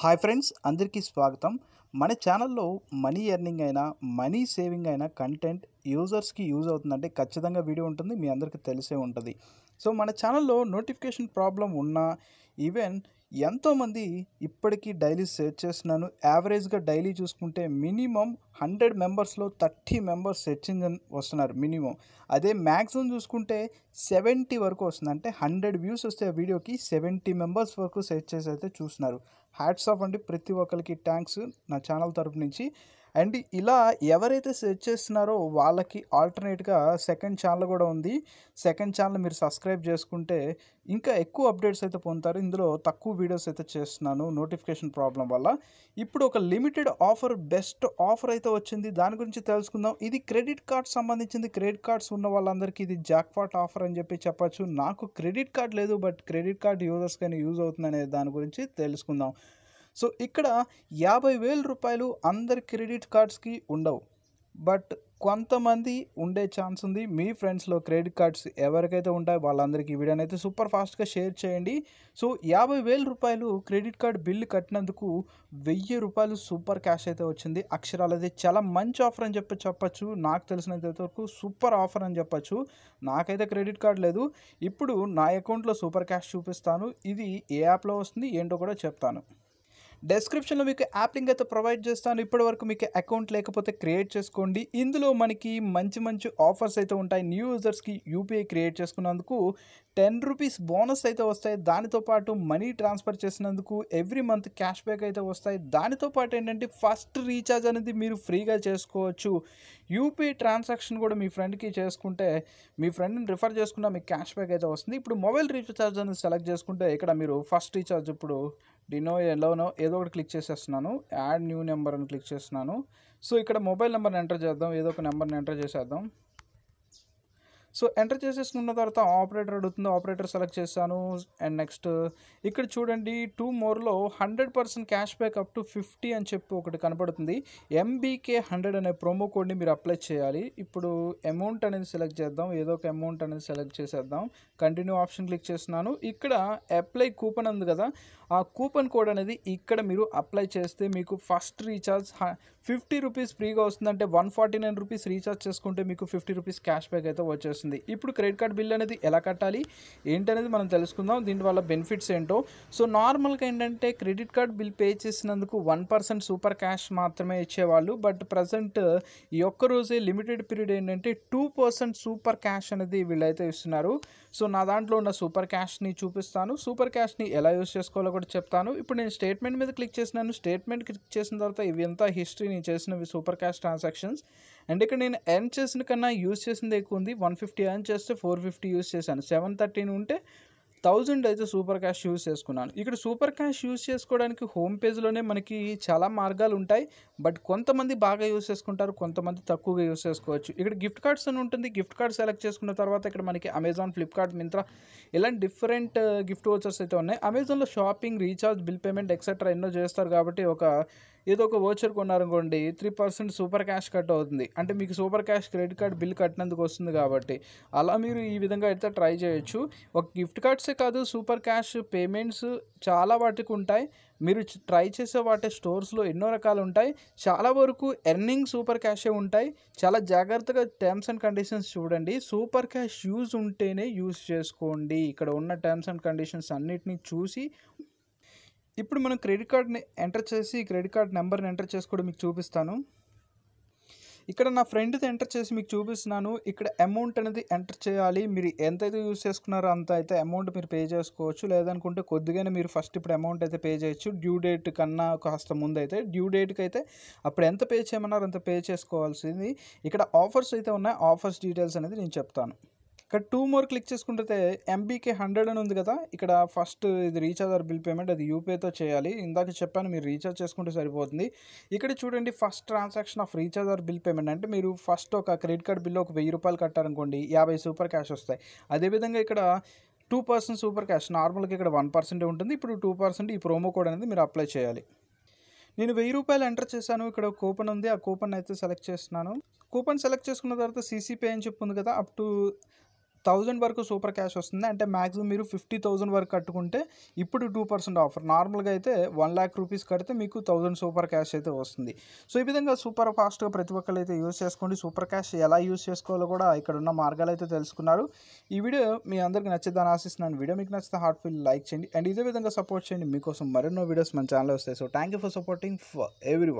hi friends అందరికీ స్వాగతం మన ఛానల్లో మనీ ఎర్నింగ్ అయినా మనీ సేవింగ్ అయినా కంటెంట్ యూజర్స్కి యూజ్ అవుతుందంటే ఖచ్చితంగా వీడియో ఉంటుంది మీ అందరికీ తెలిసే ఉంటుంది సో మన ఛానల్లో నోటిఫికేషన్ ప్రాబ్లం ఉన్నా ఈవెన్ ఎంతోమంది ఇప్పటికీ డైలీ సెర్చ్ చేస్తున్నాను యావరేజ్గా డైలీ చూసుకుంటే మినిమం హండ్రెడ్ మెంబర్స్లో థర్టీ మెంబర్స్ సెర్చ్ ఇంజన్ వస్తున్నారు మినిమం అదే మ్యాక్సిమం చూసుకుంటే సెవెంటీ వరకు వస్తుంది అంటే హండ్రెడ్ వ్యూస్ వస్తే వీడియోకి సెవెంటీ మెంబర్స్ వరకు సెర్చ్ చేసి అయితే చూస్తున్నారు హ్యాట్స్ ఆఫ్ అండి ప్రతి ఒక్కరికి థ్యాంక్స్ నా ఛానల్ తరపు నుంచి అండ్ ఇలా ఎవరైతే సెర్చ్ చేస్తున్నారో వాళ్ళకి ఆల్టర్నేట్గా సెకండ్ ఛానల్ కూడా ఉంది సెకండ్ ఛానల్ మీరు సబ్స్క్రైబ్ చేసుకుంటే ఇంకా ఎక్కువ అప్డేట్స్ అయితే పొందుతారు ఇందులో తక్కువ వీడియోస్ అయితే చేస్తున్నాను నోటిఫికేషన్ ప్రాబ్లం వల్ల ఇప్పుడు ఒక లిమిటెడ్ ఆఫర్ బెస్ట్ ఆఫర్ అయితే వచ్చింది దాని గురించి తెలుసుకుందాం ఇది క్రెడిట్ కార్డ్ సంబంధించింది క్రెడిట్ కార్డ్స్ ఉన్న వాళ్ళందరికీ ఇది జాక్పాట్ ఆఫర్ అని చెప్పి చెప్పచ్చు నాకు క్రెడిట్ కార్డ్ లేదు బట్ క్రెడిట్ కార్డ్ యూజర్స్ కానీ యూజ్ అవుతుంది దాని గురించి తెలుసుకుందాం సో ఇక్కడ యాభై వేల రూపాయలు అందరి క్రెడిట్ కార్డ్స్కి ఉండవు బట్ కొంతమంది ఉండే ఛాన్స్ ఉంది మీ ఫ్రెండ్స్లో క్రెడిట్ కార్డ్స్ ఎవరికైతే ఉంటాయో వాళ్ళందరికీ ఈ వీడియోని అయితే సూపర్ ఫాస్ట్గా షేర్ చేయండి సో యాభై వేల రూపాయలు క్రెడిట్ కార్డ్ బిల్లు కట్టినందుకు వెయ్యి రూపాయలు సూపర్ క్యాష్ అయితే వచ్చింది అక్షరాలు అయితే చాలా మంచి ఆఫర్ అని చెప్పి చెప్పచ్చు నాకు తెలిసినంత వరకు సూపర్ ఆఫర్ అని చెప్పచ్చు నాకైతే క్రెడిట్ కార్డ్ లేదు ఇప్పుడు నా అకౌంట్లో సూపర్ క్యాష్ చూపిస్తాను ఇది ఏ యాప్లో వస్తుంది ఏంటో కూడా చెప్తాను డెస్క్రిప్షన్లో మీకు యాప్ లింక్ అయితే ప్రొవైడ్ చేస్తాను ఇప్పటి వరకు మీకు అకౌంట్ లేకపోతే క్రియేట్ చేసుకోండి ఇందులో మనకి మంచి మంచి ఆఫర్స్ అయితే ఉంటాయి న్యూ యూజర్స్కి యూపీఐ క్రియేట్ చేసుకున్నందుకు టెన్ రూపీస్ బోనస్ అయితే వస్తాయి దానితో పాటు మనీ ట్రాన్స్ఫర్ చేసినందుకు ఎవ్రీ మంత్ క్యాష్ బ్యాక్ అయితే వస్తాయి దానితో పాటు ఏంటంటే ఫస్ట్ రీఛార్జ్ అనేది మీరు ఫ్రీగా చేసుకోవచ్చు యూపీఐ ట్రాన్సాక్షన్ కూడా మీ ఫ్రెండ్కి చేసుకుంటే మీ ఫ్రెండ్ని రిఫర్ చేసుకున్న మీకు క్యాష్ బ్యాక్ అయితే వస్తుంది ఇప్పుడు మొబైల్ రీఛార్జ్ అనేది సెలెక్ట్ చేసుకుంటే ఇక్కడ మీరు ఫస్ట్ రీఛార్జ్ ఇప్పుడు డినో ఎలానో ఏదో ఒకటి క్లిక్ చేసేస్తున్నాను యాడ్ న్యూ నెంబర్ అని క్లిక్ చేస్తున్నాను సో ఇక్కడ మొబైల్ నెంబర్ని ఎంటర్ చేద్దాం ఏదో ఒక నెంబర్ని ఎంటర్ చేసేద్దాం సో ఎంటర్ చేసేసుకున్న తర్వాత ఆపరేటర్ అడుగుతుంది ఆపరేటర్ సెలెక్ట్ చేశాను అండ్ నెక్స్ట్ ఇక్కడ చూడండి టూ మోర్లో hundred percent cash back up to fifty అని చెప్పి ఒకటి కనపడుతుంది ఎంబీకే హండ్రెడ్ అనే ప్రోమో కోడ్ని మీరు అప్లై చేయాలి ఇప్పుడు అమౌంట్ అనేది సెలెక్ట్ చేద్దాం ఏదో ఒక అమౌంట్ అనేది సెలెక్ట్ చేసేద్దాం కంటిన్యూ ఆప్షన్ క్లిక్ చేస్తున్నాను ఇక్కడ అప్లై కూపన్ ఉంది కదా ఆ కూపన్ కోడ్ అనేది ఇక్కడ మీరు అప్లై చేస్తే మీకు ఫస్ట్ రీఛార్జ్ ఫిఫ్టీ రూపీస్ ఫ్రీగా వస్తుంది అంటే one forty nine rupees recharge చేసుకుంటే మీకు ఫిఫ్టీ రూపీస్ క్యాష్ బ్యాక్ అయితే వచ్చేస్తుంది ఇప్పుడు క్రెడిట్ కార్డ్ బిల్ అనేది ఎలా కట్టాలి ఏంటనేది మనం తెలుసుకుందాం దీనివల్ల బెనిఫిట్స్ ఏంటో సో నార్మల్గా ఏంటంటే క్రెడిట్ కార్డ్ బిల్ పే చేసినందుకు వన్ పర్సెంట్ సూపర్ క్యాష్ మాత్రమే ఇచ్చేవాళ్ళు బట్ ప్రజెంట్ ఈ ఒక్క రోజే లిమిటెడ్ పీరియడ్ ఏంటంటే టూ పర్సెంట్ సూపర్ క్యాష్ అనేది వీళ్ళైతే ఇస్తున్నారు సో నా దాంట్లో ఉన్న సూపర్ క్యాష్ని చూపిస్తాను సూపర్ క్యాష్ని ఎలా యూస్ చేసుకోవాలో కూడా చెప్తాను ఇప్పుడు నేను స్టేట్మెంట్ మీద క్లిక్ చేసినాను స్టేట్మెంట్ క్లిక్ చేసిన తర్వాత ఇవి ఎంత హిస్టరీని నేను చేసినవి సూపర్ క్యాష్ ట్రాన్సాక్షన్స్ అండ్ ఇక్కడ నేను ఎర్న్ చేసిన కన్నా యూజ్ చేసింది ఎక్కువ ఉంది వన్ ఫిఫ్టీ ఎర్న్ చేస్తే ఫోర్ ఫిఫ్టీ యూజ్ చేశాను సెవెన్ థర్టీన్ ఉంటే థౌజండ్ అయితే సూపర్ క్యాష్ యూస్ చేసుకున్నాను ఇక్కడ సూపర్ క్యాష్ యూస్ చేసుకోవడానికి హోమ్ పేజ్లోనే మనకి చాలా మార్గాలు ఉంటాయి బట్ కొంతమంది బాగా యూస్ చేసుకుంటారు కొంతమంది తక్కువగా యూస్ చేసుకోవచ్చు ఇక్కడ గిఫ్ట్ కార్డ్స్ అని ఉంటుంది గిఫ్ట్ కార్డ్ సెలెక్ట్ చేసుకున్న తర్వాత ఇక్కడ మనకి అమెజాన్ ఫ్లిప్కార్ట్ మింత్రా ఇలాంటి డిఫరెంట్ గిఫ్ట్ వచ్చర్స్ అయితే ఉన్నాయి అమెజాన్లో shopping recharge bill payment etcetera ఎన్నో చేస్తారు కాబట్టి ఒక ఏదో ఒక ఓచర్ కొన్నారనుకోండి three percent super cash cut అవుతుంది అంటే మీకు super cash credit card bill కట్టినందుకు వస్తుంది కాబట్టి అలా మీరు ఈ విధంగా అయితే ట్రై చేయొచ్చు ఒక గిఫ్ట్ కార్డ్సే కాదు సూపర్ క్యాష్ పేమెంట్స్ చాలా వాటికి ఉంటాయి మీరు ట్రై చేసే వాటి స్టోర్స్లో ఎన్నో రకాలు ఉంటాయి చాలా వరకు ఎర్నింగ్ సూపర్ క్యాషే ఉంటాయి చాలా జాగ్రత్తగా టర్మ్స్ అండ్ కండిషన్స్ చూడండి సూపర్ క్యాష్ యూజ్ ఉంటేనే యూజ్ చేసుకోండి ఇక్కడ ఉన్న టర్మ్స్ అండ్ కండిషన్స్ అన్నిటినీ చూసి ఇప్పుడు మనం క్రెడిట్ కార్డ్ని ఎంటర్ చేసి క్రెడిట్ కార్డ్ నెంబర్ని ఎంటర్ చేసి కూడా మీకు చూపిస్తాను ఇక్కడ నా ఫ్రెండ్ది ఎంటర్ చేసి మీకు చూపిస్తున్నాను ఇక్కడ అమౌంట్ అనేది ఎంటర్ చేయాలి మీరు ఎంతైతే యూస్ చేసుకున్నారో అంత అయితే అమౌంట్ మీరు పే చేసుకోవచ్చు లేదనుకుంటే కొద్దిగానే మీరు ఫస్ట్ ఇప్పుడు అమౌంట్ అయితే పే చేయొచ్చు డ్యూ డేట్ కన్నా కాస్త ముందు అయితే డ్యూ డేట్కి అయితే అప్పుడు ఎంత పే చేయమన్నారో అంత పే చేసుకోవాల్సింది ఇక్కడ ఆఫర్స్ అయితే ఉన్నాయి ఆఫర్స్ డీటెయిల్స్ అనేది నేను చెప్తాను ఇక్కడ టూ మోర్ క్లిక్ చేసుకుంటే ఎంబీకే హండ్రెడ్ అని ఉంది కదా ఇక్కడ ఫస్ట్ ఇది రీఛార్జ్ ఆర్ బిల్ పేమెంట్ అది యూపీఐతో చేయాలి ఇందాక చెప్పాను మీరు రీఛార్జ్ చేసుకుంటే సరిపోతుంది ఇక్కడ చూడండి first transaction of recharge or bill payment అంటే మీరు ఫస్ట్ ఒక క్రెడిట్ కార్డ్ బిల్లు ఒక వెయ్యి రూపాయలు కట్టారనుకోండి యాభై సూపర్ క్యాష్ వస్తాయి అదేవిధంగా ఇక్కడ టూ పర్సెంట్ సూపర్ క్యాష్ నార్మల్గా ఇక్కడ వన్ పర్సెంట్ ఉంటుంది ఇప్పుడు టూ పర్సెంట్ ఈ ప్రోమో కోడ్ అనేది మీరు అప్లై చేయాలి నేను వెయ్యి రూపాయలు ఎంటర్ చేశాను ఇక్కడ కూపన్ ఉంది ఆ కూపన్ అయితే సెలెక్ట్ చేస్తున్నాను కూపన్ సెలెక్ట్ చేసుకున్న తర్వాత సీసీ పే అని చెప్పి కదా అప్ టు థౌజండ్ వరకు సూపర్ క్యాష్ వస్తుంది అంటే మ్యాక్సిమం మీరు ఫిఫ్టీ థౌజండ్ వరకు కట్టుకుంటే ఇప్పుడు టూ పర్సెంట్ ఆఫర్ నార్మల్గా అయితే వన్ ల్యాక్ రూపీస్ కడితే మీకు థౌజండ్ సూపర్ క్యాష్ అయితే వస్తుంది సో ఈ విధంగా సూపర్ ఫాస్ట్గా ప్రతి ఒక్కరు అయితే యూస్ చేసుకోండి సూపర్ క్యాష్ ఎలా యూస్ చేసుకోవాలో కూడా ఇక్కడ ఉన్న మార్గాలు అయితే తెలుసుకున్నారు ఈ వీడియో మీ అందరికీ నచ్చేదని ఆశిస్తున్నాను వీడియో మీకు నచ్చితే ఫీల్ లైక్ చేయండి అండ్ ఇదే విధంగా సపోర్ట్ చేయండి మీకోసం మరెన్నో వీడియోస్ మన ఛానల్ వస్తాయి so thank you for supporting for every